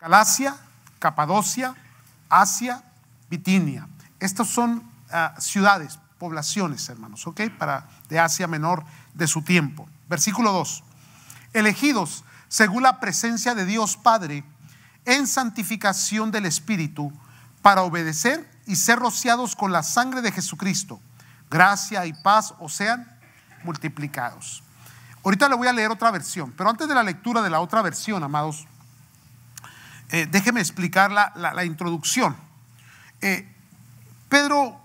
Galacia, Capadocia, Asia, Bitinia. Estas son ah, ciudades, poblaciones, hermanos, ¿ok? Para, de Asia Menor de su tiempo. Versículo 2. Elegidos según la presencia de Dios Padre en santificación del Espíritu para obedecer y ser rociados con la sangre de Jesucristo. Gracia y paz o sean multiplicados. Ahorita le voy a leer otra versión, pero antes de la lectura de la otra versión, amados, eh, déjeme explicar la, introducción. Eh, Pedro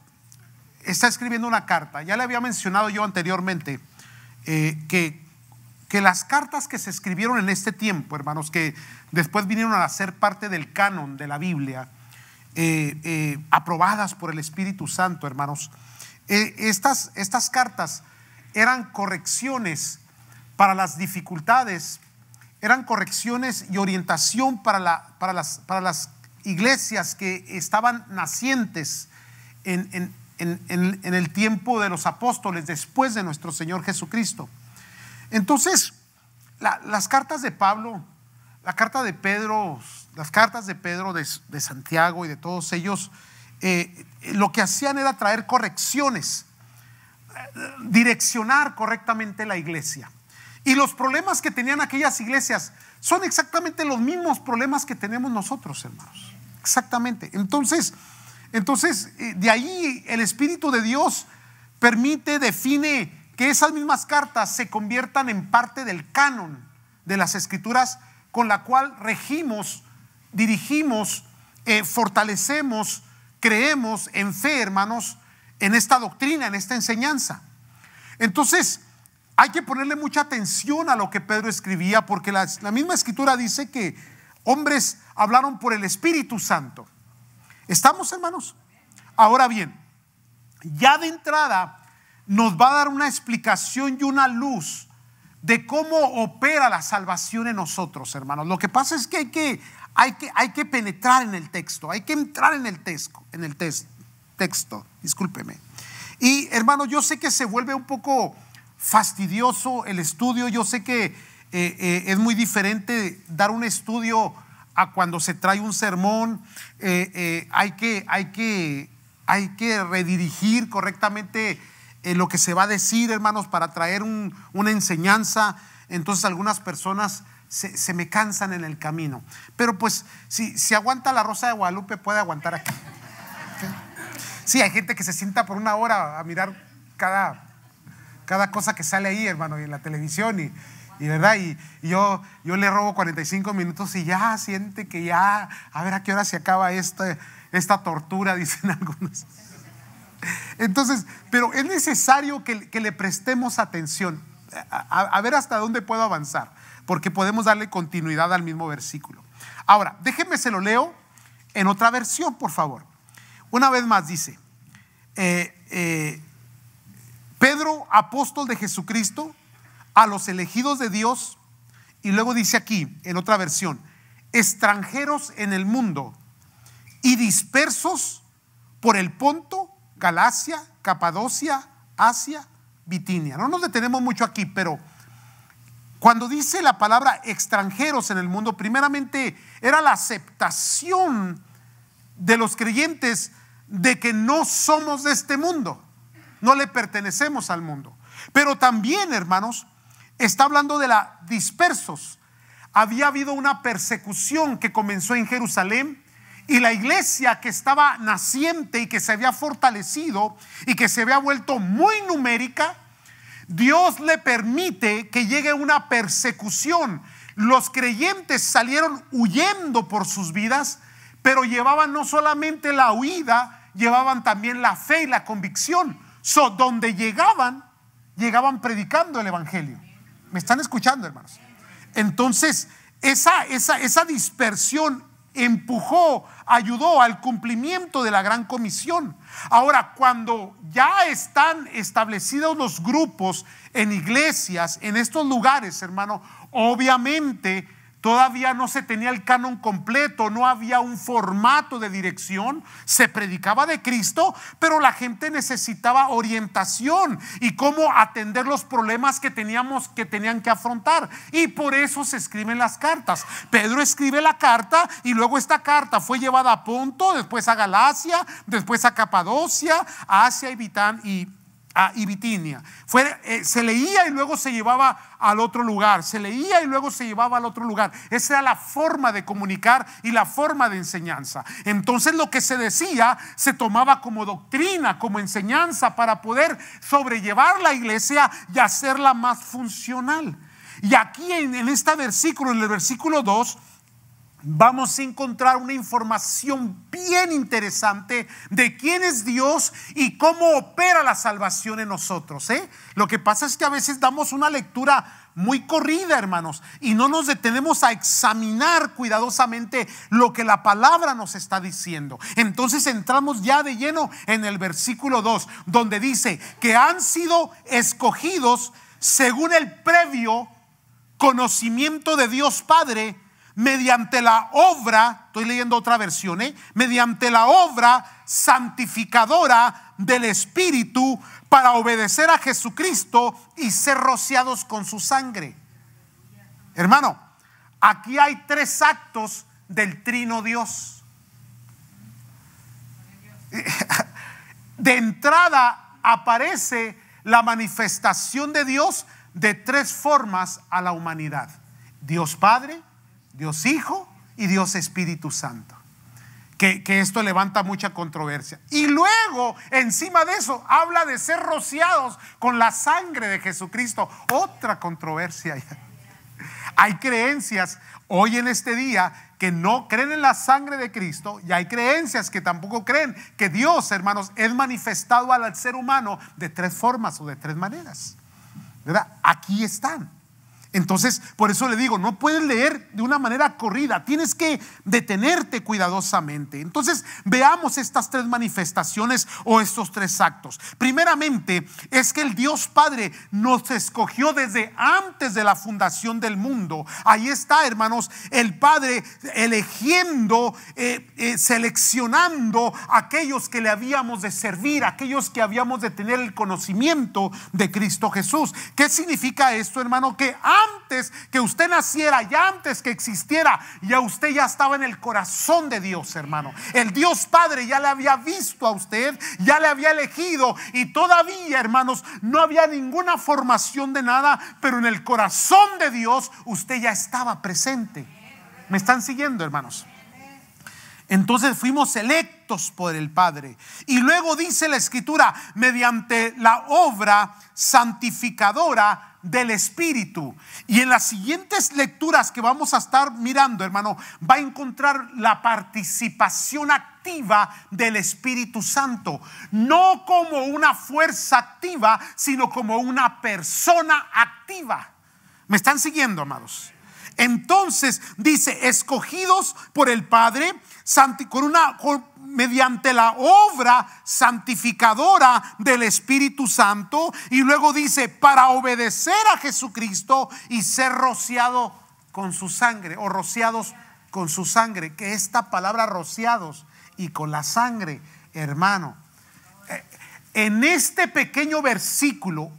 está escribiendo una carta. Ya le había mencionado yo anteriormente eh, que, que, las cartas que se escribieron en este tiempo, hermanos, que después vinieron a ser parte del canon de la Biblia, aprobadas por el Espíritu Santo, hermanos, estas, estas cartas eran correcciones para las dificultades, eran correcciones y orientación para, la, las, iglesias que estaban nacientes en, el tiempo de los apóstoles, después de nuestro Señor Jesucristo. Entonces, las cartas de Pablo, la carta de Pedro, las cartas de Pedro, de, Santiago y de todos ellos, eh, lo que hacían era traer correcciones, eh, direccionar correctamente la iglesia. Y los problemas que tenían aquellas iglesias son exactamente los mismos problemas que tenemos nosotros, hermanos. Exactamente. Entonces, entonces eh, de ahí el Espíritu de Dios permite, define que esas mismas cartas se conviertan en parte del canon de las escrituras con la cual regimos, dirigimos, eh, fortalecemos, creemos en fe, hermanos, en esta doctrina, en esta enseñanza. Entonces, hay que ponerle mucha atención a lo que Pedro escribía porque la, misma escritura dice que hombres hablaron por el Espíritu Santo. ¿Estamos hermanos? Ahora bien, ya de entrada nos va a dar una explicación y una luz de cómo opera la salvación en nosotros, hermanos. Lo que pasa es que hay que, hay que, hay que penetrar en el texto, hay que entrar en el texto, en el texto, discúlpeme. Y hermanos yo sé que se vuelve un poco fastidioso el estudio. Yo sé que eh, eh, es muy diferente dar un estudio a cuando se trae un sermón. Eh, hay, que, hay, que, hay que redirigir correctamente lo que se va a decir, hermanos, para traer una enseñanza. Entonces algunas personas se, me cansan en el camino. Pero pues si, si aguanta la Rosa de Guadalupe, puede aguantar aquí. Sí, hay gente que se sienta por una hora a mirar cada cada cosa que sale ahí, hermano, y en la televisión y, verdad, y, yo, yo le robo 45 minutos y ya siente que ya, a ver a qué hora se acaba esta, esta tortura, dicen algunos. Entonces, pero es necesario que, le prestemos atención, a, ver hasta dónde puedo avanzar, porque podemos darle continuidad al mismo versículo. Ahora, déjenme se lo leo en otra versión, por favor. Una vez más dice, eh, eh Pedro, apóstol de Jesucristo, a los elegidos de Dios, y luego dice aquí, en otra versión, extranjeros en el mundo y dispersos por el Ponto, Galacia, Capadocia, Asia, Bitinia. No nos detenemos mucho aquí, pero cuando dice la palabra extranjeros en el mundo, primeramente era la aceptación de los creyentes de que no somos de este mundo no le pertenecemos al mundo. Pero también, hermanos, está hablando de la dispersos. Había habido una persecución que comenzó en Jerusalén y la iglesia que estaba naciente y que se había fortalecido y que se había vuelto muy numérica, Dios le permite que llegue una persecución. Los creyentes salieron huyendo por sus vidas, pero llevaban no solamente la huida, llevaban también la fe y la convicción donde llegaban, llegaban predicando el Evangelio. ¿Me están escuchando, hermanos? Entonces, esa, esa, esa dispersión empujó, ayudó al cumplimiento de la gran comisión. Ahora, cuando ya están establecidos los grupos en iglesias, en estos lugares, hermano, obviamente Todavía no se tenía el canon completo, no había un formato de dirección, se predicaba de Cristo, pero la gente necesitaba orientación y cómo atender los problemas que teníamos que tenían que afrontar y por eso se escriben las cartas. Pedro escribe la carta y luego esta carta fue llevada a Ponto, después a Galacia, después a Capadocia, a Asia y Bitán y a Ibitinia Fue, eh, se leía y luego se llevaba al otro lugar, se leía y luego se llevaba al otro lugar. Esa era la forma de comunicar y la forma de enseñanza. Entonces lo que se decía se tomaba como doctrina, como enseñanza para poder sobrellevar la iglesia y hacerla más funcional. Y aquí en, en este versículo, en el versículo 2, vamos a encontrar una información bien interesante de quién es Dios y cómo opera la salvación en nosotros. ¿eh? Lo que pasa es que a veces damos una lectura muy corrida, hermanos, y no nos detenemos a examinar cuidadosamente lo que la palabra nos está diciendo. Entonces entramos ya de lleno en el versículo 2, donde dice que han sido escogidos según el previo conocimiento de Dios Padre mediante la obra, estoy leyendo otra versión, ¿eh? mediante la obra santificadora del Espíritu para obedecer a Jesucristo y ser rociados con su sangre. Hermano, aquí hay tres actos del trino Dios. De entrada aparece la manifestación de Dios de tres formas a la humanidad. Dios Padre, Dios Hijo y Dios Espíritu Santo. Que, esto levanta mucha controversia. Y luego, encima de eso, habla de ser rociados con la sangre de Jesucristo. Otra controversia. Hay creencias hoy en este día que no creen en la sangre de Cristo y hay creencias que tampoco creen que Dios, hermanos, es manifestado al ser humano de tres formas o de tres maneras. ¿Verdad? Aquí están. Entonces, por eso le digo, no puedes leer de una manera corrida, tienes que detenerte cuidadosamente. Entonces, veamos estas tres manifestaciones o estos tres actos. Primeramente, es que el Dios Padre nos escogió desde antes de la fundación del mundo. Ahí está, hermanos, el Padre elegiendo, eh, eh, seleccionando aquellos que le habíamos de servir, aquellos que habíamos de tener el conocimiento de Cristo Jesús. ¿Qué significa esto, hermano? Que antes que usted naciera ya antes que existiera, ya usted ya estaba en el corazón de Dios, hermano. El Dios Padre ya le había visto a usted, ya le había elegido y todavía, hermanos, no había ninguna formación de nada, pero en el corazón de Dios usted ya estaba presente. ¿Me están siguiendo, hermanos? Entonces fuimos electos por el Padre. Y luego dice la Escritura, mediante la obra santificadora del Espíritu. Y en las siguientes lecturas que vamos a estar mirando, hermano, va a encontrar la participación activa del Espíritu Santo. No como una fuerza activa, sino como una persona activa. ¿Me están siguiendo, amados? Entonces dice, escogidos por el Padre, con una, mediante la obra santificadora del Espíritu Santo. Y luego dice, para obedecer a Jesucristo y ser rociado con su sangre, o rociados con su sangre, que esta palabra rociados y con la sangre, hermano. Eh, en este pequeño versículo,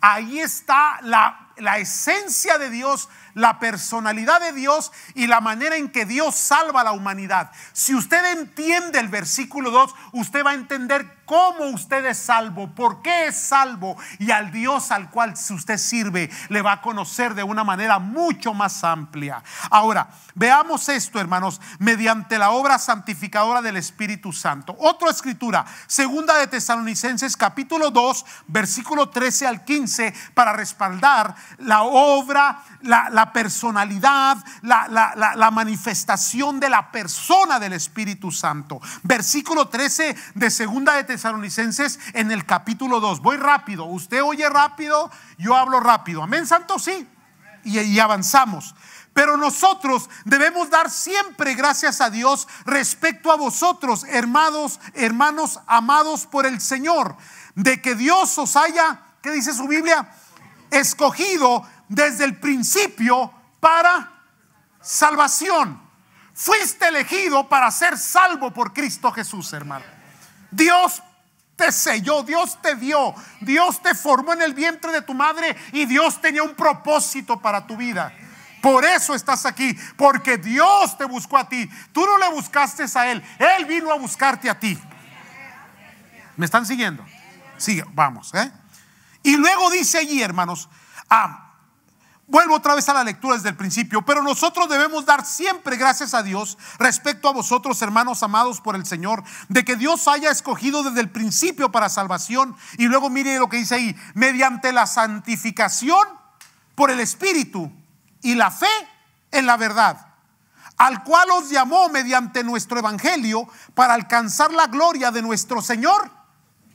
ahí está la, la esencia de Dios la personalidad de Dios y la manera en que Dios salva a la humanidad. Si usted entiende el versículo 2, usted va a entender cómo usted es salvo, por qué es salvo y al Dios al cual usted sirve le va a conocer de una manera mucho más amplia. Ahora, veamos esto, hermanos, mediante la obra santificadora del Espíritu Santo. Otra escritura, segunda de Tesalonicenses capítulo 2, versículo 13 al 15 para respaldar la obra la personalidad, la, manifestación de la persona del Espíritu Santo. Versículo 13 de Segunda de Tesalonicenses en el capítulo 2. Voy rápido, usted oye rápido, yo hablo rápido. Amén, Santo, sí. y, avanzamos. Pero nosotros debemos dar siempre gracias a Dios respecto a vosotros, hermanos, hermanos amados por el Señor, de que Dios os haya, Que dice su Biblia? Escogido desde el principio para salvación. Fuiste elegido para ser salvo por Cristo Jesús, hermano. Dios te selló, Dios te dio, Dios te formó en el vientre de tu madre y Dios tenía un propósito para tu vida. Por eso estás aquí, porque Dios te buscó a ti. Tú no le buscaste a Él, Él vino a buscarte a ti. ¿Me están siguiendo? Sigue, vamos. ¿eh? Y luego dice allí, hermanos, Vuelvo otra vez a la lectura desde el principio, pero nosotros debemos dar siempre gracias a Dios respecto a vosotros, hermanos amados por el Señor, de que Dios haya escogido desde el principio para salvación. Y luego mire lo que dice ahí, mediante la santificación por el Espíritu y la fe en la verdad al cual os llamó mediante nuestro Evangelio para alcanzar la gloria de nuestro Señor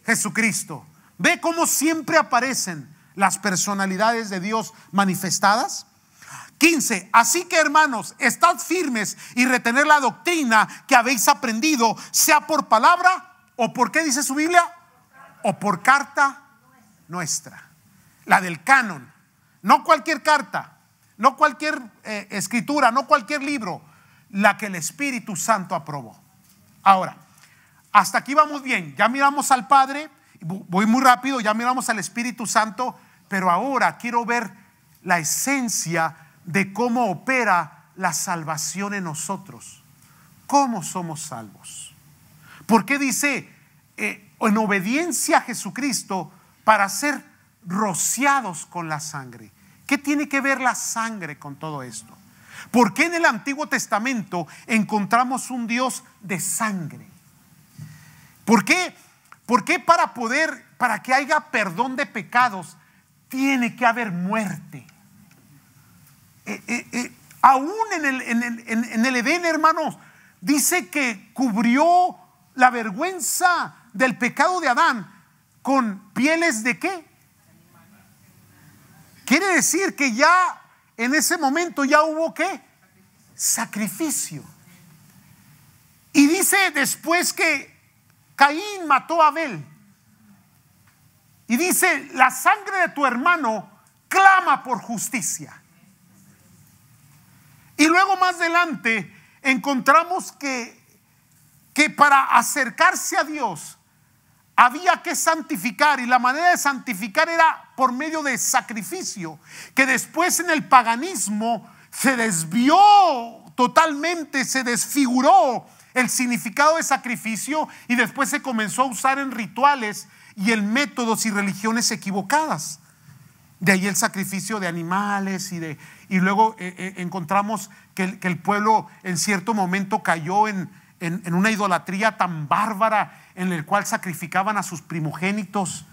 Jesucristo. Ve cómo siempre aparecen las personalidades de Dios manifestadas. 15. Así que hermanos, estad firmes y retener la doctrina que habéis aprendido, sea por palabra o por qué dice su Biblia, o por carta nuestra, la del canon. No cualquier carta, no cualquier eh, escritura, no cualquier libro, la que el Espíritu Santo aprobó. Ahora, hasta aquí vamos bien. Ya miramos al Padre, voy muy rápido, ya miramos al Espíritu Santo pero ahora quiero ver la esencia de cómo opera la salvación en nosotros. ¿Cómo somos salvos? ¿Por qué dice, eh, en obediencia a Jesucristo para ser rociados con la sangre? ¿Qué tiene que ver la sangre con todo esto? ¿Por qué en el Antiguo Testamento encontramos un Dios de sangre? ¿Por qué? ¿Por qué para poder, para que haya perdón de pecados, tiene que haber muerte. Eh, eh, eh, aún en el, en, el, en el Edén, hermanos, dice que cubrió la vergüenza del pecado de Adán con pieles de qué? Quiere decir que ya en ese momento ya hubo qué? Sacrificio. Y dice después que Caín mató a Abel. Y dice, la sangre de tu hermano clama por justicia. Y luego más adelante encontramos que, que para acercarse a Dios había que santificar y la manera de santificar era por medio de sacrificio, que después en el paganismo se desvió totalmente, se desfiguró el significado de sacrificio y después se comenzó a usar en rituales y el métodos y religiones equivocadas. De ahí el sacrificio de animales y, de, luego eh, eh, encontramos que el, pueblo en cierto momento cayó en, una idolatría tan bárbara en el cual sacrificaban a sus primogénitos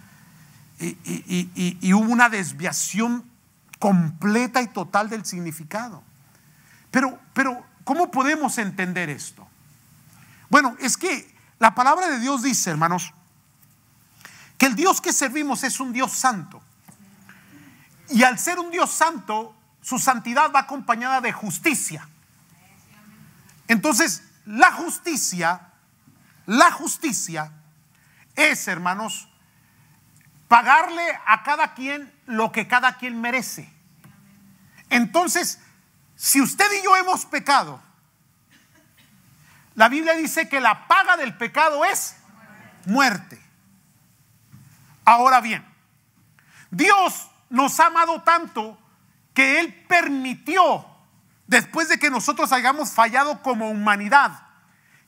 y, hubo una desviación completa y total del significado. Pero, pero, ¿cómo podemos entender esto? Bueno, es que la palabra de Dios dice, hermanos, el Dios que servimos es un Dios santo. Y al ser un Dios santo, su santidad va acompañada de justicia. Entonces, la justicia, la justicia es, hermanos, pagarle a cada quien lo que cada quien merece. Entonces, si usted y yo hemos pecado, la Biblia dice que la paga del pecado es muerte. Ahora bien, Dios nos ha amado tanto que Él permitió, después de que nosotros hayamos fallado como humanidad,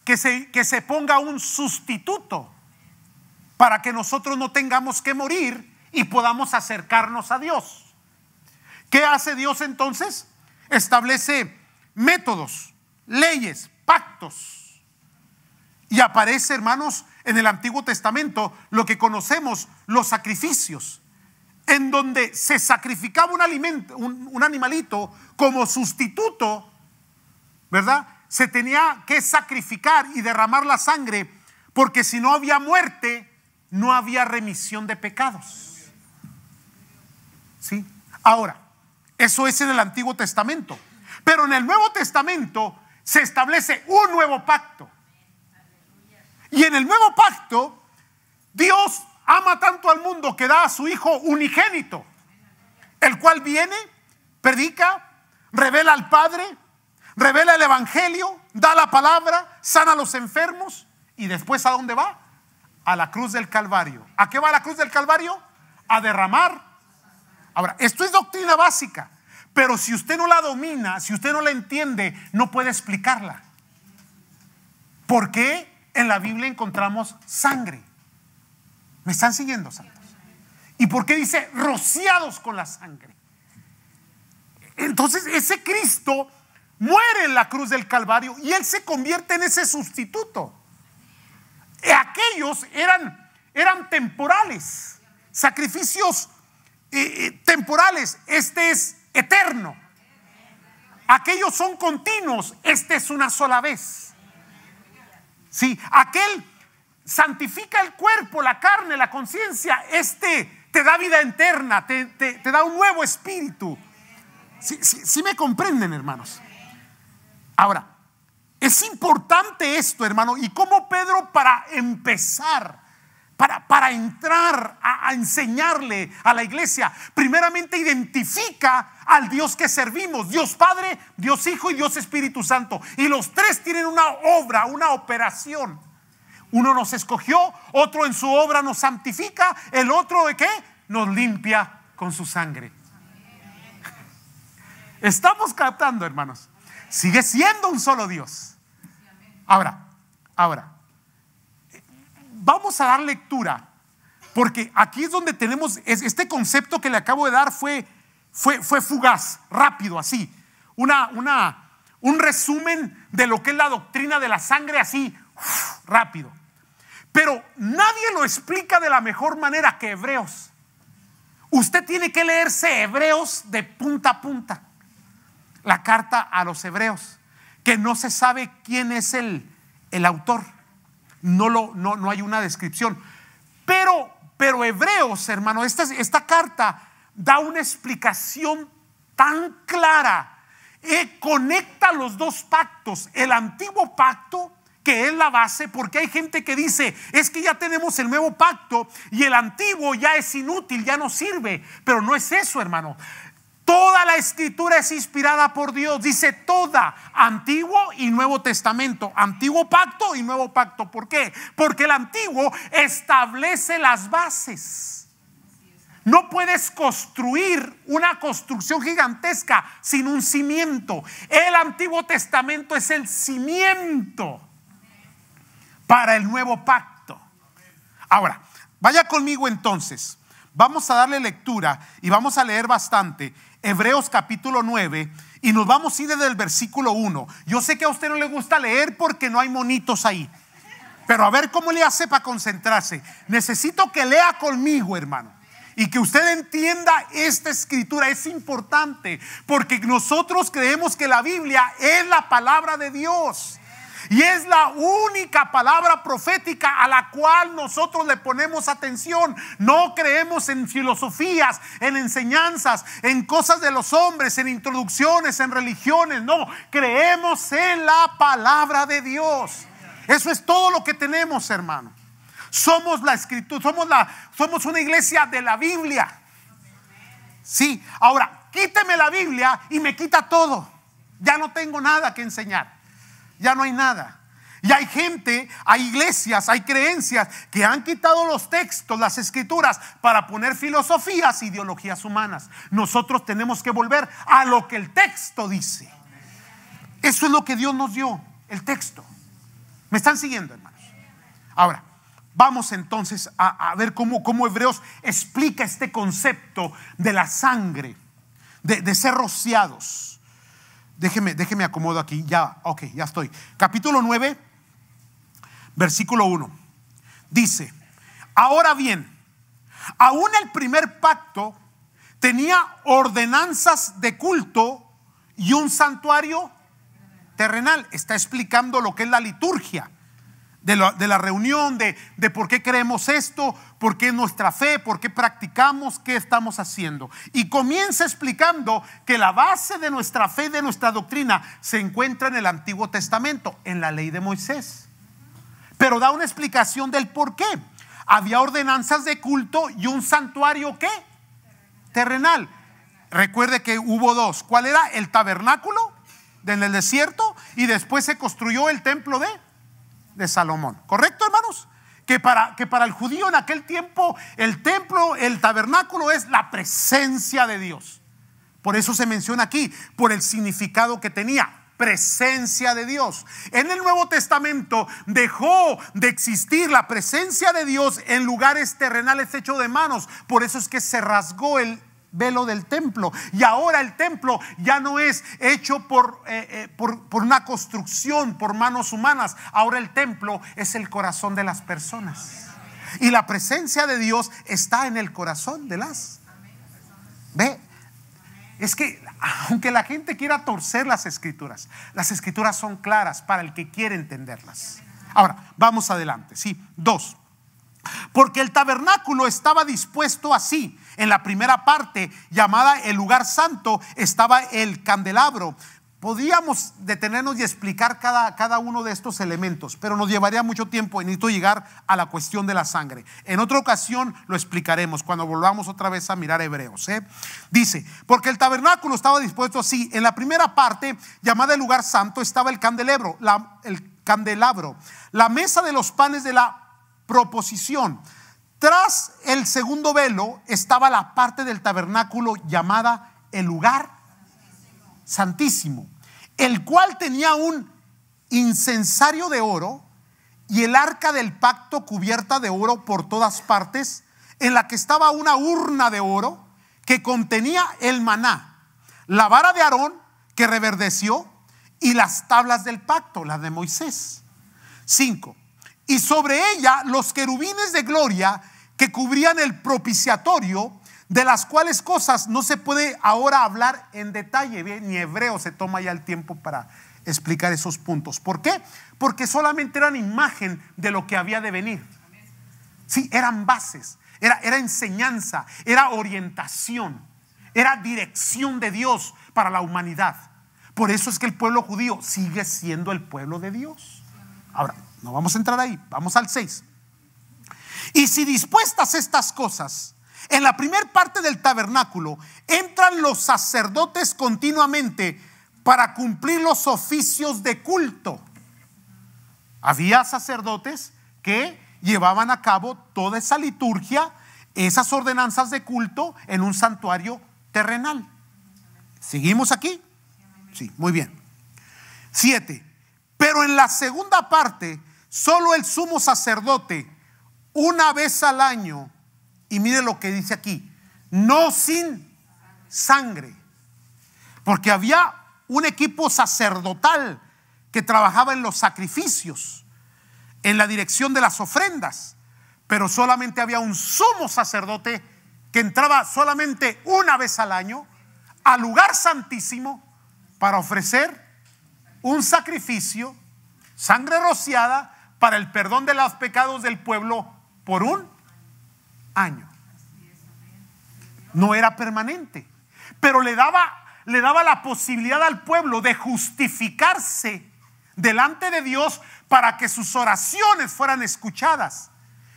que se, que se ponga un sustituto para que nosotros no tengamos que morir y podamos acercarnos a Dios. ¿Qué hace Dios entonces? Establece métodos, leyes, pactos. Y aparece, hermanos, en el Antiguo Testamento lo que conocemos los sacrificios, en donde se sacrificaba un alimento, animalito como sustituto, ¿verdad? Se tenía que sacrificar y derramar la sangre, porque si no había muerte, no había remisión de pecados. ¿Sí? Ahora, eso es en el Antiguo Testamento. Pero en el Nuevo Testamento se establece un nuevo pacto. Y en el nuevo pacto, Dios ama tanto al mundo que da a su Hijo unigénito, el cual viene, predica, revela al Padre, revela el Evangelio, da la palabra, sana a los enfermos y después a dónde va? A la cruz del Calvario. ¿A qué va la cruz del Calvario? A derramar. Ahora, esto es doctrina básica, pero si usted no la domina, si usted no la entiende, no puede explicarla. ¿Por qué? en la Biblia encontramos sangre. ¿Me están siguiendo, santos? ¿Y por qué dice rociados con la sangre? Entonces ese Cristo muere en la cruz del Calvario y él se convierte en ese sustituto. Aquellos eran, eran temporales, sacrificios eh, eh, temporales, este es eterno. Aquellos son continuos, este es una sola vez. Sí, aquel santifica el cuerpo, la carne, la conciencia. Este te da vida eterna, te, da un nuevo espíritu. Si sí me comprenden, hermanos. Ahora, es importante esto, hermano. ¿Y cómo Pedro para empezar? para, entrar a, a enseñarle a la iglesia. Primeramente identifica al Dios que servimos, Dios Padre, Dios Hijo y Dios Espíritu Santo. Y los tres tienen una obra, una operación. Uno nos escogió, otro en su obra nos santifica, el otro de qué? Nos limpia con su sangre. Estamos captando, hermanos. Sigue siendo un solo Dios. Ahora, ahora, vamos a dar lectura, porque aquí es donde tenemos, este concepto que le acabo de dar fue, fue, fue fugaz, rápido, así. Una, una, un resumen de lo que es la doctrina de la sangre, así, rápido. Pero nadie lo explica de la mejor manera que Hebreos. Usted tiene que leerse Hebreos de punta a punta. La carta a los Hebreos, que no se sabe quién es el, el autor no, lo, no, no hay una descripción. Pero, pero Hebreos, hermano, esta, esta carta da una explicación tan clara. Eh, conecta los dos pactos, el antiguo pacto que es la base, porque hay gente que dice, es que ya tenemos el nuevo pacto y el antiguo ya es inútil, ya no sirve, pero no es eso, hermano. Toda la escritura es inspirada por Dios. Dice toda, Antiguo y Nuevo Testamento, Antiguo Pacto y Nuevo Pacto. ¿Por qué? Porque el Antiguo establece las bases. No puedes construir una construcción gigantesca sin un cimiento. El Antiguo Testamento es el cimiento para el nuevo pacto. Ahora, vaya conmigo entonces. Vamos a darle lectura y vamos a leer bastante Hebreos capítulo 9 y nos vamos a ir desde el versículo 1. Yo sé que a usted no le gusta leer porque no hay monitos ahí, pero a ver cómo le hace para concentrarse. Necesito que lea conmigo, hermano. Y que usted entienda esta escritura es importante porque nosotros creemos que la Biblia es la palabra de Dios. Y es la única palabra profética a la cual nosotros le ponemos atención. No creemos en filosofías, en enseñanzas, en cosas de los hombres, en introducciones, en religiones. No, creemos en la palabra de Dios. Eso es todo lo que tenemos, hermano. Somos la escritura, somos, la, somos una iglesia de la Biblia. Sí, ahora, quíteme la Biblia y me quita todo. Ya no tengo nada que enseñar ya no hay nada. Y hay gente, hay iglesias, hay creencias que han quitado los textos, las escrituras, para poner filosofías, ideologías humanas. Nosotros tenemos que volver a lo que el texto dice. Eso es lo que Dios nos dio, el texto. ¿Me están siguiendo, hermanos? Ahora, vamos entonces a, ver cómo, cómo, Hebreos explica este concepto de la sangre, de ser rociados. Déjeme, déjeme acomodo aquí. Ya, ok, ya estoy. Capítulo 9, versículo 1. Dice, ahora bien, aún el primer pacto tenía ordenanzas de culto y un santuario terrenal. Está explicando lo que es la liturgia de la, reunión, de, por qué creemos esto, por qué nuestra fe, por qué practicamos, qué estamos haciendo. Y comienza explicando que la base de nuestra fe, de nuestra doctrina, se encuentra en el Antiguo Testamento, en la ley de Moisés. Pero da una explicación del por qué. Había ordenanzas de culto y un santuario ¿qué? terrenal. Recuerde que hubo dos. ¿Cuál era? El tabernáculo en el desierto y después se construyó el templo de de Salomón. ¿Correcto, hermanos? Que para, que para el judío en aquel tiempo el templo, el tabernáculo es la presencia de Dios. Por eso se menciona aquí, por el significado que tenía, presencia de Dios. En el Nuevo Testamento dejó de existir la presencia de Dios en lugares terrenales hechos de manos. Por eso es que se rasgó el velo del templo. Y ahora el templo ya no es hecho eh, eh, por, por, una construcción, por manos humanas. Ahora el templo es el corazón de las personas. Y la presencia de Dios está en el corazón de las. Ve, es que aunque la gente quiera torcer las escrituras, las escrituras son claras para el que quiere entenderlas. Ahora, vamos adelante, sí, dos. Porque el tabernáculo estaba dispuesto así, en la primera parte, llamada el lugar santo, estaba el candelabro. Podíamos detenernos y explicar cada, cada uno de estos elementos, pero nos llevaría mucho tiempo y necesito llegar a la cuestión de la sangre. En otra ocasión lo explicaremos cuando volvamos otra vez a mirar Hebreos. ¿eh? Dice, porque el tabernáculo estaba dispuesto así. En la primera parte, llamada el lugar santo, estaba el el candelabro, la mesa de los panes de la proposición tras el segundo velo estaba la parte del tabernáculo llamada el lugar santísimo, el cual tenía un incensario de oro y el arca del pacto cubierta de oro por todas partes, en la que estaba una urna de oro que contenía el maná, la vara de Aarón que reverdeció y las tablas del pacto, las de Moisés. 5 y sobre ella los querubines de gloria que cubrían el propiciatorio, de las cuales cosas no se puede ahora hablar en detalle, ni hebreo se toma ya el tiempo para explicar esos puntos. ¿Por qué? Porque solamente eran imagen de lo que había de venir. Sí, eran bases, era, era enseñanza, era orientación, era dirección de Dios para la humanidad. Por eso es que el pueblo judío sigue siendo el pueblo de Dios. Ahora, no vamos a entrar ahí, vamos al 6. Y si dispuestas estas cosas, en la primera parte del tabernáculo entran los sacerdotes continuamente para cumplir los oficios de culto. Había sacerdotes que llevaban a cabo toda esa liturgia, esas ordenanzas de culto en un santuario terrenal. ¿Seguimos aquí? Sí, muy bien. Siete, pero en la segunda parte, solo el sumo sacerdote, una vez al año, y mire lo que dice aquí, no sin sangre. Porque había un equipo sacerdotal que trabajaba en los sacrificios, en la dirección de las ofrendas, pero solamente había un sumo sacerdote que entraba solamente una vez al año al lugar santísimo para ofrecer un sacrificio, sangre rociada, para el perdón de los pecados del pueblo por un año. No era permanente, pero le daba, le daba la posibilidad al pueblo de justificarse delante de Dios para que sus oraciones fueran escuchadas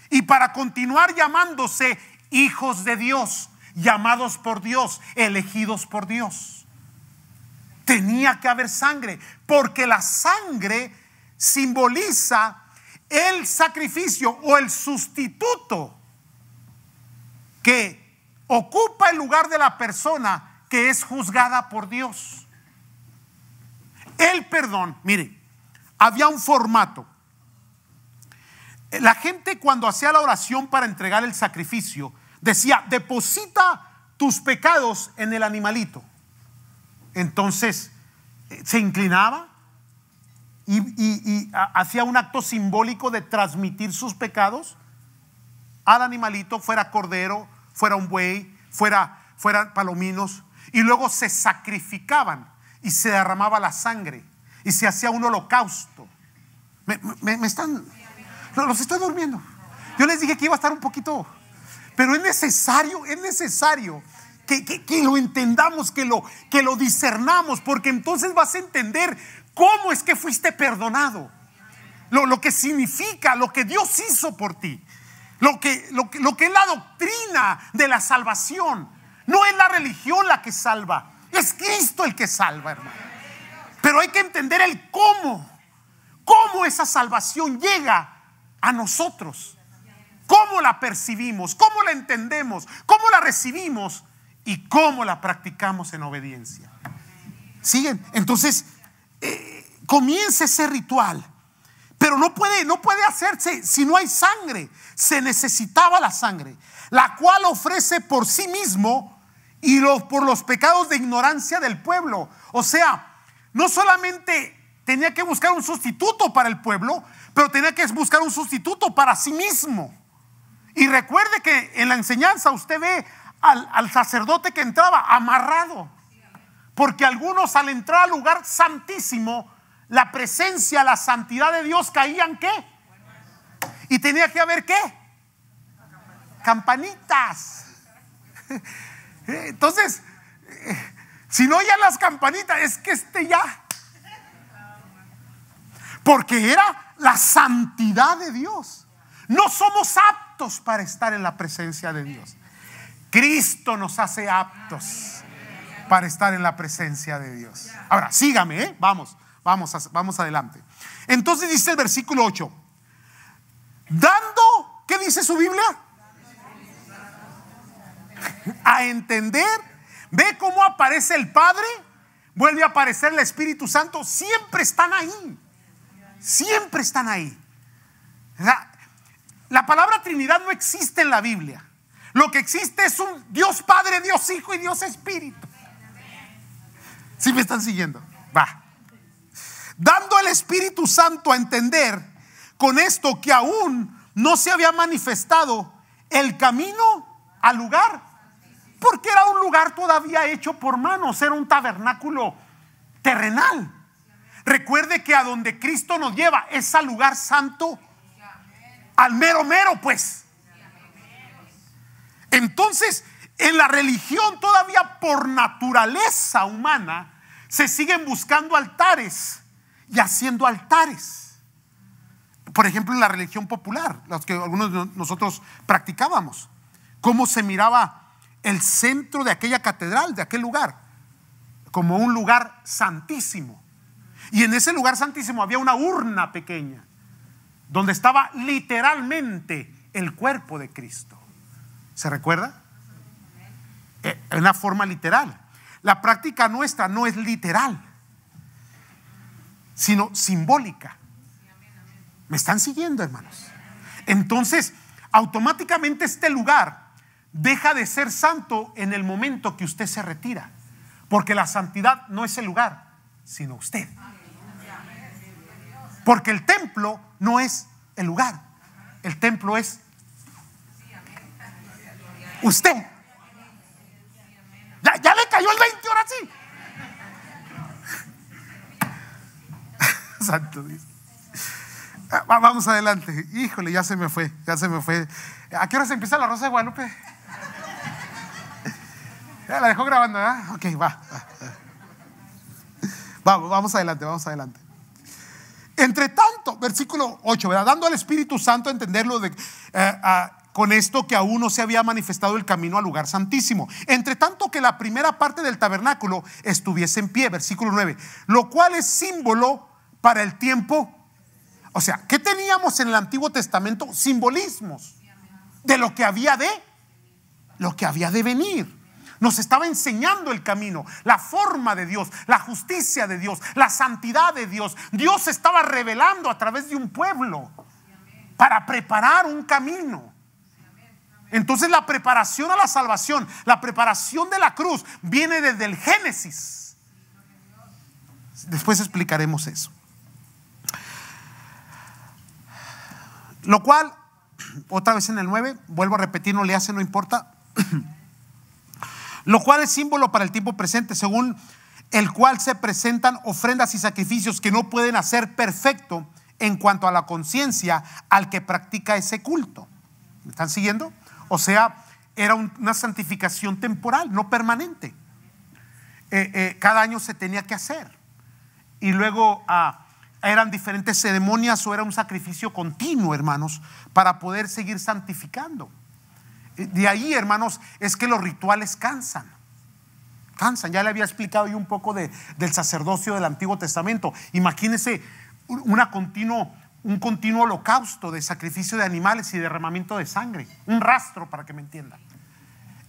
y para continuar llamándose hijos de Dios, llamados por Dios, elegidos por Dios. Tenía que haber sangre, porque la sangre simboliza el sacrificio o el sustituto que ocupa el lugar de la persona que es juzgada por Dios. El perdón, mire, había un formato. La gente cuando hacía la oración para entregar el sacrificio, decía, deposita tus pecados en el animalito. Entonces, se inclinaba y, hacía un acto simbólico de transmitir sus pecados al animalito, fuera cordero, fuera un buey, fuera, palominos, y luego se sacrificaban y se derramaba la sangre y se hacía un holocausto. Me, me están, los estoy durmiendo. Yo les dije que iba a estar un poquito, pero es necesario, es necesario que, lo entendamos, que lo, que lo discernamos, porque entonces vas a entender cómo es que fuiste perdonado, lo, lo que significa, lo que Dios hizo por ti, lo que, lo, lo que es la doctrina de la salvación. No es la religión la que salva, es Cristo el que salva, hermano. Pero hay que entender el cómo, cómo esa salvación llega a nosotros. ¿Cómo la percibimos? ¿Cómo la entendemos? ¿Cómo la recibimos? y cómo la practicamos en obediencia. ¿Siguen? Entonces, eh, comienza ese ritual. Pero no puede, no puede hacerse si no hay sangre. Se necesitaba la sangre, la cual ofrece por sí mismo y por los pecados de ignorancia del pueblo. O sea, no solamente tenía que buscar un sustituto para el pueblo, pero tenía que buscar un sustituto para sí mismo. Y recuerde que en la enseñanza usted ve al, sacerdote que entraba amarrado. Porque algunos al entrar al lugar santísimo, la presencia, la santidad de Dios caían qué? Y tenía que haber qué? Campanitas. Eh, entonces, eh, si no ya las campanitas, es que este ya. Porque era la santidad de Dios. No somos aptos para estar en la presencia de Dios. Cristo nos hace aptos para estar en la presencia de Dios. Ahora, sígame, ¿eh? vamos, vamos, vamos adelante. Entonces dice el versículo 8, dando, ¿qué dice su Biblia? A entender, ve cómo aparece el Padre, vuelve a aparecer el Espíritu Santo, siempre están ahí, siempre están ahí. la palabra Trinidad no existe en la Biblia. Lo que existe es un Dios Padre, Dios Hijo y Dios Espíritu. Si me están siguiendo? Va. Dando el Espíritu Santo a entender con esto que aún no se había manifestado el camino al lugar. Porque era un lugar todavía hecho por manos, era un tabernáculo terrenal. Recuerde que a donde Cristo nos lleva es al lugar santo, al mero mero, pues. Entonces, en la religión todavía por naturaleza humana, se siguen buscando altares y haciendo altares. Por ejemplo, en la religión popular, las que algunos de nosotros practicábamos, cómo se miraba el centro de aquella catedral, de aquel lugar, como un lugar santísimo. Y en ese lugar santísimo había una urna pequeña, donde estaba literalmente el cuerpo de Cristo. ¿Se recuerda? Eh, en una forma literal. La práctica nuestra no es literal, sino simbólica. ¿Me están siguiendo, hermanos? Entonces, automáticamente este lugar deja de ser santo en el momento que usted se retira, porque la santidad no es el lugar, sino usted. Porque el templo no es el lugar, el templo es usted. Ya, le cayó el 20 ahora sí. Santo Dios. Ah, vamos adelante. Híjole, ya se me fue, ya se me fue. ¿A qué hora se empieza la Rosa de Guadalupe? la dejó grabando, ¿verdad? Ok, va. Vamos, vamos adelante, vamos adelante. Entre tanto, versículo 8, ¿verdad? Dando al Espíritu Santo a entenderlo de, eh, con esto que aún no se había manifestado el camino al lugar santísimo. Entre tanto que la primera parte del tabernáculo estuviese en pie, versículo 9, lo cual es símbolo para el tiempo. O sea, ¿qué teníamos en el Antiguo Testamento? Simbolismos de lo que había de, lo que había de venir. Nos estaba enseñando el camino, la forma de Dios, la justicia de Dios, la santidad de Dios. Dios estaba revelando a través de un pueblo para preparar un camino. Entonces la preparación a la salvación, la preparación de la cruz viene desde el Génesis. Después explicaremos eso. Lo cual, otra vez en el 9, vuelvo a repetir, no le hace, no importa. Lo cual es símbolo para el tiempo presente, según el cual se presentan ofrendas y sacrificios que no pueden hacer perfecto en cuanto a la conciencia al que practica ese culto. ¿Me están siguiendo? O sea, era una santificación temporal, no permanente. Eh, eh, cada año se tenía que hacer. Y luego ah, eran diferentes ceremonias o era un sacrificio continuo, hermanos, para poder seguir santificando. Eh, de ahí, hermanos, es que los rituales cansan. Cansan. Ya le había explicado yo un poco de, del sacerdocio del Antiguo Testamento. Imagínense una continuo un continuo holocausto de sacrificio de animales y derramamiento de sangre, un rastro para que me entiendan.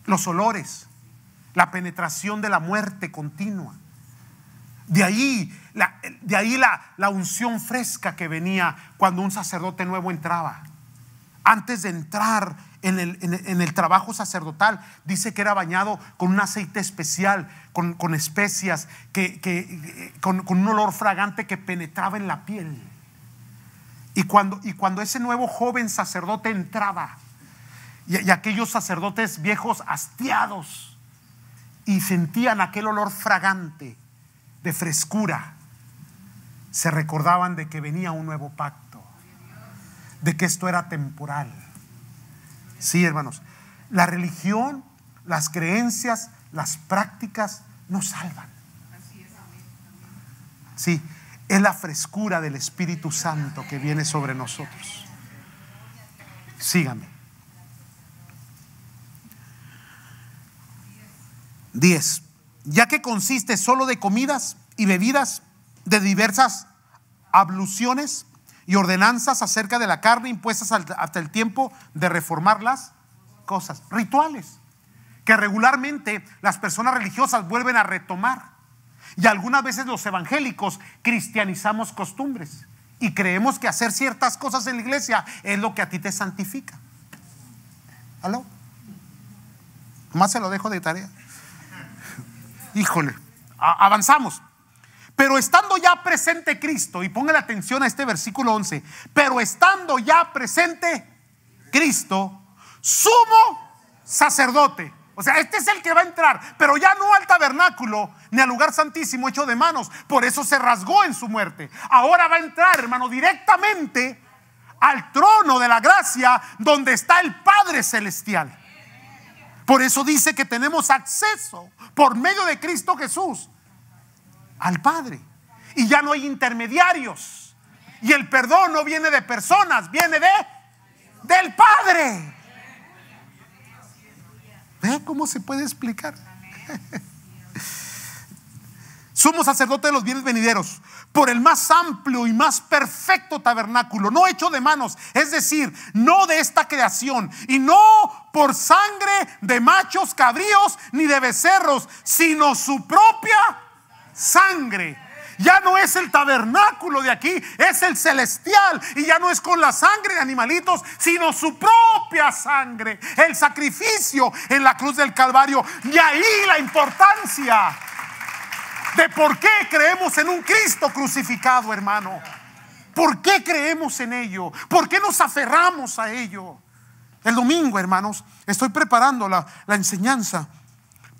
Los olores, la penetración de la muerte continua. De ahí, la, de ahí la, la unción fresca que venía cuando un sacerdote nuevo entraba. Antes de entrar en el, trabajo sacerdotal. Dice que era bañado con un aceite especial, con, especias, que, eh, con, un olor fragante que penetraba en la piel. Y cuando, y cuando ese nuevo joven sacerdote entraba, y, aquellos sacerdotes viejos hastiados, y sentían aquel olor fragante de frescura, se recordaban de que venía un nuevo pacto, de que esto era temporal. Sí, hermanos, la religión, las creencias, las prácticas Nos salvan. Sí, es la frescura del Espíritu Santo que viene sobre nosotros. Sígame. Diez, Ya que consiste solo de comidas y bebidas, de diversas abluciones y ordenanzas acerca de la carne impuestas hasta el tiempo de reformar las cosas, rituales, que regularmente las personas religiosas vuelven a retomar. Y algunas veces los evangélicos cristianizamos costumbres y creemos que hacer ciertas cosas en la iglesia es lo que a ti te santifica. ¿Aló? Más se lo dejo de tarea. Híjole, avanzamos. Pero estando ya presente Cristo, y la atención a este versículo 11, pero estando ya presente Cristo, sumo sacerdote o sea, este es el que va a entrar, pero ya no al tabernáculo ni al lugar santísimo hecho de manos. Por eso se rasgó en su muerte. Ahora va a entrar, hermano, directamente al trono de la gracia donde está el Padre Celestial. Por eso dice que tenemos acceso por medio de Cristo Jesús al Padre. Y ya no hay intermediarios. Y el perdón no viene de personas, viene de del Padre cómo se puede explicar. Somos sacerdotes de los bienes venideros por el más amplio y más perfecto tabernáculo, no hecho de manos, es decir, no de esta creación, y no por sangre de machos cabríos ni de becerros, sino su propia sangre ya no es el tabernáculo de aquí, es el celestial. Y ya no es con la sangre de animalitos, sino su propia sangre. El sacrificio en la cruz del Calvario. Y ahí la importancia de por qué creemos en un Cristo crucificado, hermano. ¿Por qué creemos en ello? ¿Por qué nos aferramos a ello? El domingo, hermanos, estoy preparando la, la enseñanza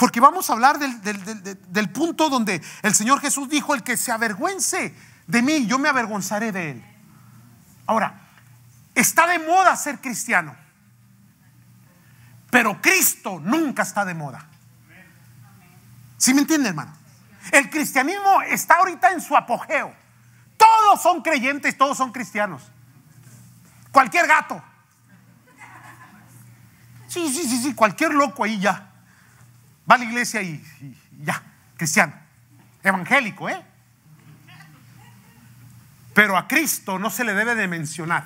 porque vamos a hablar del, punto donde el Señor Jesús dijo, el que se avergüence de mí, yo me avergonzaré de él. Ahora, está de moda ser cristiano, pero Cristo nunca está de moda. ¿Sí me entiende, hermano? El cristianismo está ahorita en su apogeo. Todos son creyentes, todos son cristianos. Cualquier gato. Sí, sí, sí, sí, cualquier loco ahí ya. Va a la iglesia y, ya, cristiano, evangélico, ¿eh? Pero a Cristo no se le debe de mencionar.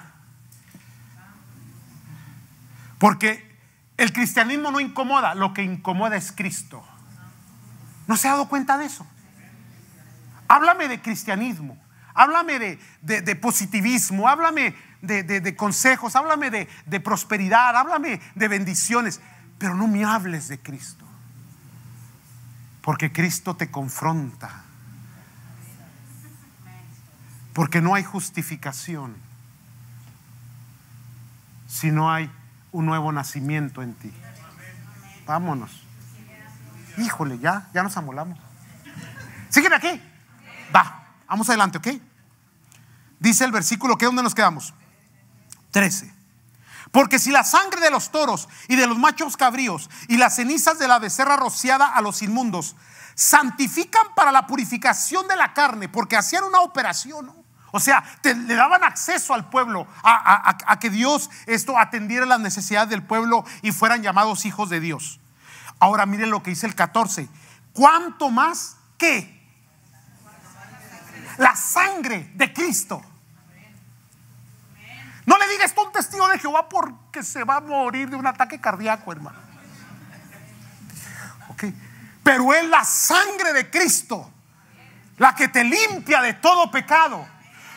Porque el cristianismo no incomoda, lo que incomoda es Cristo. ¿No se ha dado cuenta de eso? Háblame de cristianismo, háblame de, positivismo, háblame de consejos, háblame de prosperidad, háblame de bendiciones, pero no me hables de Cristo. Porque Cristo te confronta. Porque no hay justificación si no hay un nuevo nacimiento en ti. Vámonos. Híjole, ya, ya nos amolamos. Sígueme aquí. Va, vamos adelante, ¿ok? Dice el versículo, ¿qué? ¿Dónde nos quedamos? 13. Porque si la sangre de los toros y de los machos cabríos y las cenizas de la becerra rociada a los inmundos santifican para la purificación de la carne, porque hacían una operación, ¿no? O sea, le daban acceso al pueblo a, que Dios esto atendiera las necesidades del pueblo y fueran llamados hijos de Dios. Ahora miren lo que dice el 14. ¿Cuánto más que La sangre de Cristo. No le digas tú un testigo de Jehová porque se va a morir de un ataque cardíaco, hermano. Pero es la sangre de Cristo la que te limpia de todo pecado.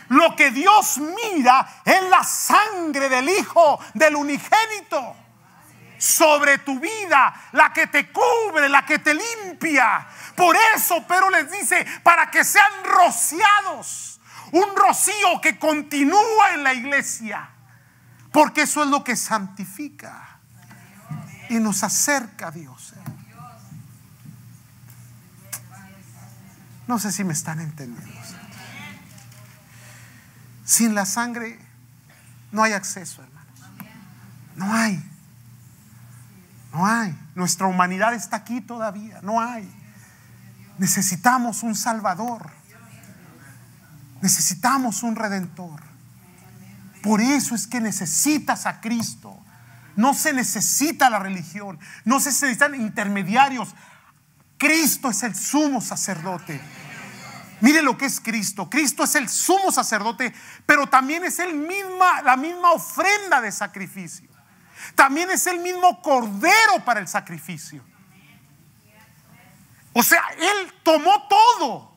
Lo que Dios mira es la sangre del Hijo, del unigénito, sobre tu vida, la que te cubre, la que te limpia. Por eso Pero les dice, para que sean rociados un rocío que continúa en la iglesia, porque eso es lo que santifica y nos acerca a Dios. ¿eh? No sé si me están entendiendo. Sin la sangre no hay acceso, hermanos. No hay. No hay. Nuestra humanidad está aquí todavía. No hay. Necesitamos un Salvador. Necesitamos un redentor. Por eso es que necesitas a Cristo. No se necesita la religión, no se necesitan intermediarios. Cristo es el sumo sacerdote. Mire lo que es Cristo. Cristo es el sumo sacerdote, pero también es el misma, la misma ofrenda de sacrificio. También es el mismo cordero para el sacrificio. O sea, Él tomó todo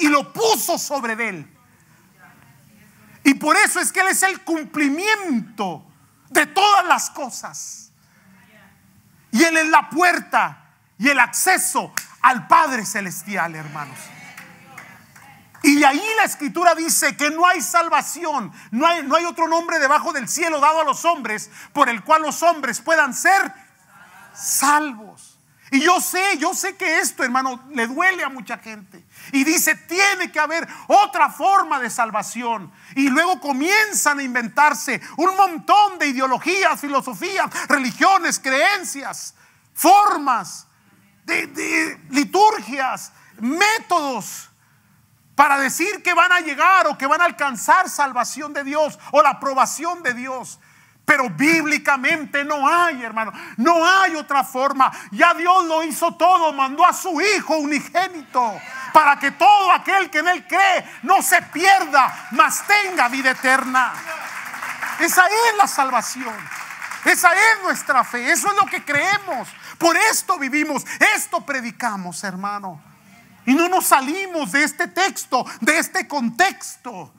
y lo puso sobre él. Y por eso es que Él es el cumplimiento de todas las cosas. Y Él es la puerta y el acceso al Padre Celestial, hermanos. Y ahí la escritura dice que no hay salvación, no hay, no hay otro nombre debajo del cielo dado a los hombres por el cual los hombres puedan ser salvos. Y yo sé, yo sé que esto, hermano, le duele a mucha gente. Y dice, tiene que haber otra forma de salvación. Y luego comienzan a inventarse un montón de ideologías, filosofías, religiones, creencias, formas, de, liturgias, métodos para decir que van a llegar o que van a alcanzar salvación de Dios o la aprobación de Dios. Pero bíblicamente no hay, hermano. No hay otra forma. Ya Dios lo hizo todo. Mandó a su Hijo unigénito para que todo aquel que en Él cree no se pierda, mas tenga vida eterna. Esa es la salvación. Esa es nuestra fe. Eso es lo que creemos. Por esto vivimos. Esto predicamos, hermano. Y no nos salimos de este texto, de este contexto,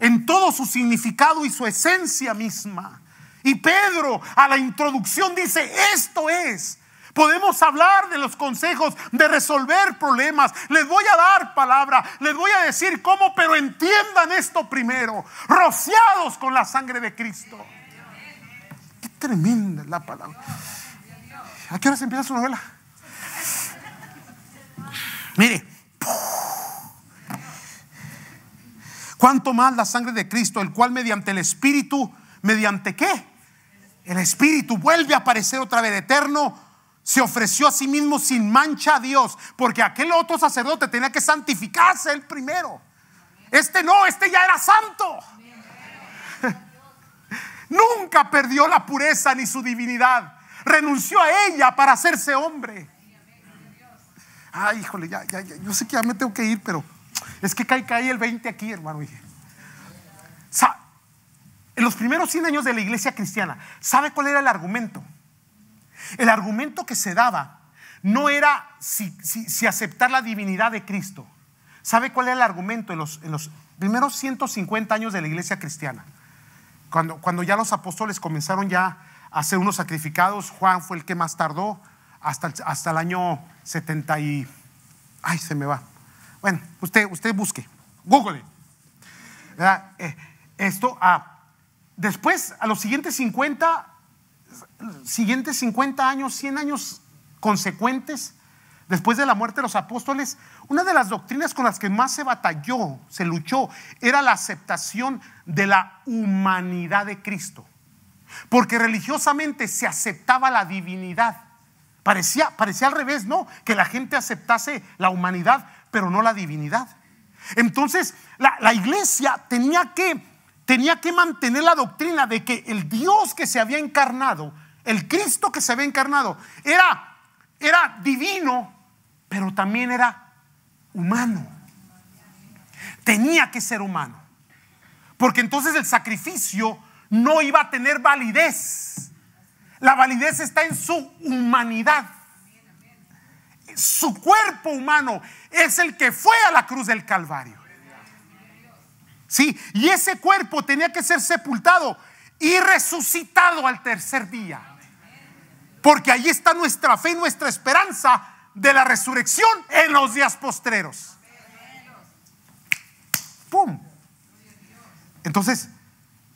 en todo su significado y su esencia misma. Y Pedro a la introducción dice, esto es. Podemos hablar de los consejos, de resolver problemas. Les voy a dar palabra, les voy a decir cómo, pero entiendan esto primero, rociados con la sangre de Cristo. Qué tremenda es la palabra. ¿A qué hora se empieza su novela? Mire, cuánto más la sangre de Cristo, el cual mediante el Espíritu, mediante qué? El Espíritu vuelve a aparecer otra vez eterno. Se ofreció a sí mismo sin mancha a Dios, porque aquel otro sacerdote tenía que santificarse el primero. Este no, este ya era santo. Nunca perdió la pureza ni su divinidad. Renunció a ella para hacerse hombre. Ay, híjole, ya, ya, yo sé que ya me tengo que ir, pero es que cae, cae el 20 aquí, hermano. En los primeros 100 años de la iglesia cristiana, ¿sabe cuál era el argumento? El argumento que se daba no era si, aceptar la divinidad de Cristo. ¿Sabe cuál era el argumento en los, en los primeros 150 años de la iglesia cristiana? Cuando, cuando ya los apóstoles comenzaron ya a hacer unos sacrificados, Juan fue el que más tardó hasta, hasta el año 70 y... Ay, se me va. Bueno, usted, usted busque, google. Eh, esto, a... Ah, Después, a los siguientes 50, siguientes 50 años, 100 años consecuentes, después de la muerte de los apóstoles, una de las doctrinas con las que más se batalló, se luchó, era la aceptación de la humanidad de Cristo. Porque religiosamente se aceptaba la divinidad. Parecía, parecía al revés, ¿no? Que la gente aceptase la humanidad, pero no la divinidad. Entonces, la, la iglesia tenía que tenía que mantener la doctrina de que el Dios que se había encarnado, el Cristo que se había encarnado, era, era divino, pero también era humano. Tenía que ser humano. Porque entonces el sacrificio no iba a tener validez. La validez está en su humanidad. Su cuerpo humano es el que fue a la cruz del Calvario. Sí, y ese cuerpo tenía que ser sepultado y resucitado al tercer día. Porque ahí está nuestra fe y nuestra esperanza de la resurrección en los días postreros. ¡Pum! Entonces,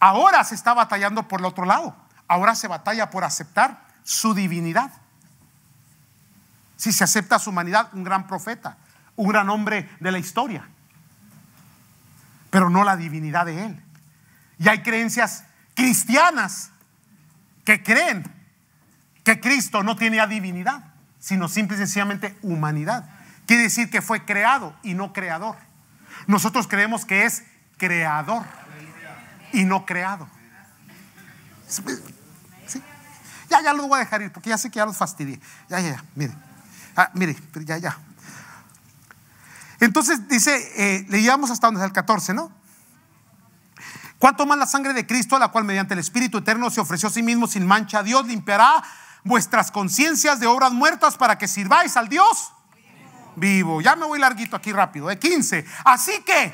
ahora se está batallando por el otro lado. Ahora se batalla por aceptar su divinidad. Si se acepta su humanidad, un gran profeta, un gran hombre de la historia pero no la divinidad de Él. Y hay creencias cristianas que creen que Cristo no tenía divinidad, sino simple y sencillamente humanidad. Quiere decir que fue creado y no creador. Nosotros creemos que es creador y no creado. Ya, ya lo voy a dejar ir, porque ya sé que ya los fastidié. Ya, ya, ya, mire. Ah, mire, ya, ya, entonces dice, le eh, leíamos hasta donde es el 14, ¿no? ¿Cuánto más la sangre de Cristo, a la cual mediante el Espíritu Eterno se ofreció a sí mismo sin mancha Dios, limpiará vuestras conciencias de obras muertas para que sirváis al Dios vivo. Ya me voy larguito aquí rápido, de ¿eh? 15. Así que,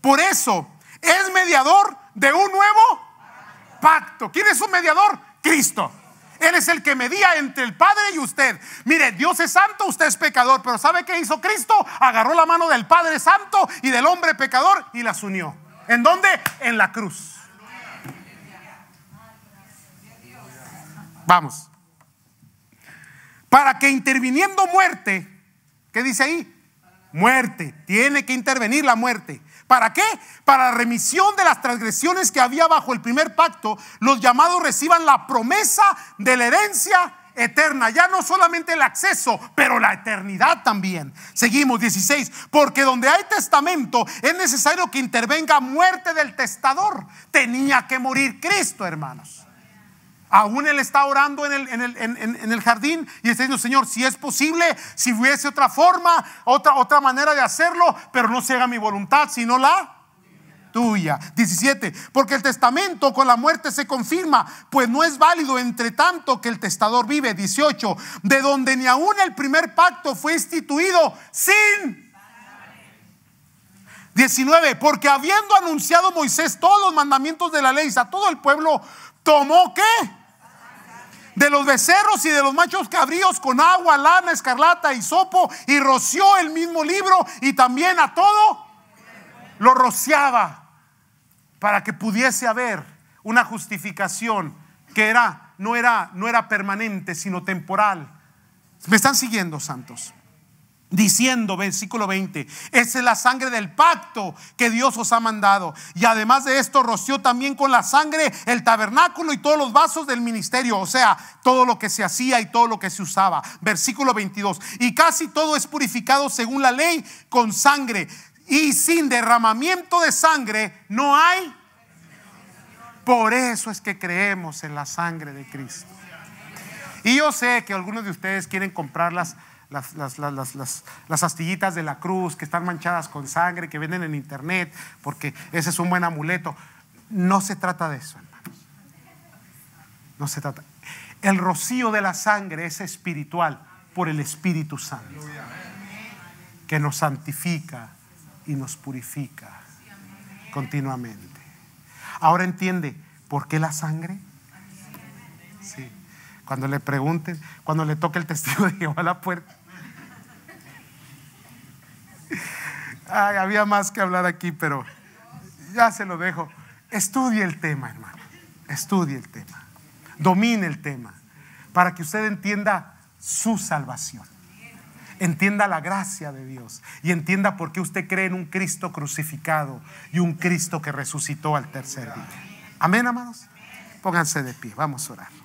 por eso, es mediador de un nuevo pacto. ¿Quién es un mediador? Cristo. Él es el que medía entre el Padre y usted. Mire, Dios es santo, usted es pecador, pero ¿sabe qué hizo Cristo? Agarró la mano del Padre santo y del hombre pecador y las unió. ¿En dónde? En la cruz. Vamos. Para que interviniendo muerte, ¿qué dice ahí? Muerte. Tiene que intervenir la muerte. ¿Para qué? Para remisión de las transgresiones que había bajo el primer pacto, los llamados reciban la promesa de la herencia eterna, ya no solamente el acceso, pero la eternidad también. Seguimos 16, porque donde hay testamento es necesario que intervenga muerte del testador. Tenía que morir Cristo, hermanos. Aún él está orando en el, jardín y está diciendo, Señor, si es posible, si hubiese otra forma, otra, otra manera de hacerlo, pero no se haga mi voluntad, sino la tuya. 17. Porque el testamento con la muerte se confirma, pues no es válido entre tanto que el testador vive. 18. De donde ni aún el primer pacto fue instituido sin... 19. Porque habiendo anunciado Moisés todos los mandamientos de la ley a todo el pueblo, tomó qué? de los becerros y de los machos cabríos con agua, lana, escarlata y sopo, y roció el mismo libro y también a todo lo rociaba para que pudiese haber una justificación que era no era no era permanente, sino temporal. Me están siguiendo, santos diciendo, versículo 20, esa es la sangre del pacto que Dios os ha mandado. Y además de esto, roció también con la sangre el tabernáculo y todos los vasos del ministerio, o sea, todo lo que se hacía y todo lo que se usaba. Versículo 22, y casi todo es purificado según la ley con sangre. Y sin derramamiento de sangre no hay. Por eso es que creemos en la sangre de Cristo. Y yo sé que algunos de ustedes quieren comprarlas las, las, astillitas de la cruz que están manchadas con sangre, que venden en internet, porque ese es un buen amuleto. No se trata de eso, hermanos. No se trata. El rocío de la sangre es espiritual por el Espíritu Santo, que nos santifica y nos purifica continuamente. Ahora entiende, ¿por qué la sangre? Sí. Cuando le pregunten, cuando le toque el testigo de Jehová a la puerta, había más que hablar aquí, pero ya se lo dejo. Estudie el tema, hermano. Estudie el tema. Domine el tema. Para que usted entienda su salvación. Entienda la gracia de Dios. Y entienda por qué usted cree en un Cristo crucificado y un Cristo que resucitó al tercer día. Amén, amados, Pónganse de pie. Vamos a orar.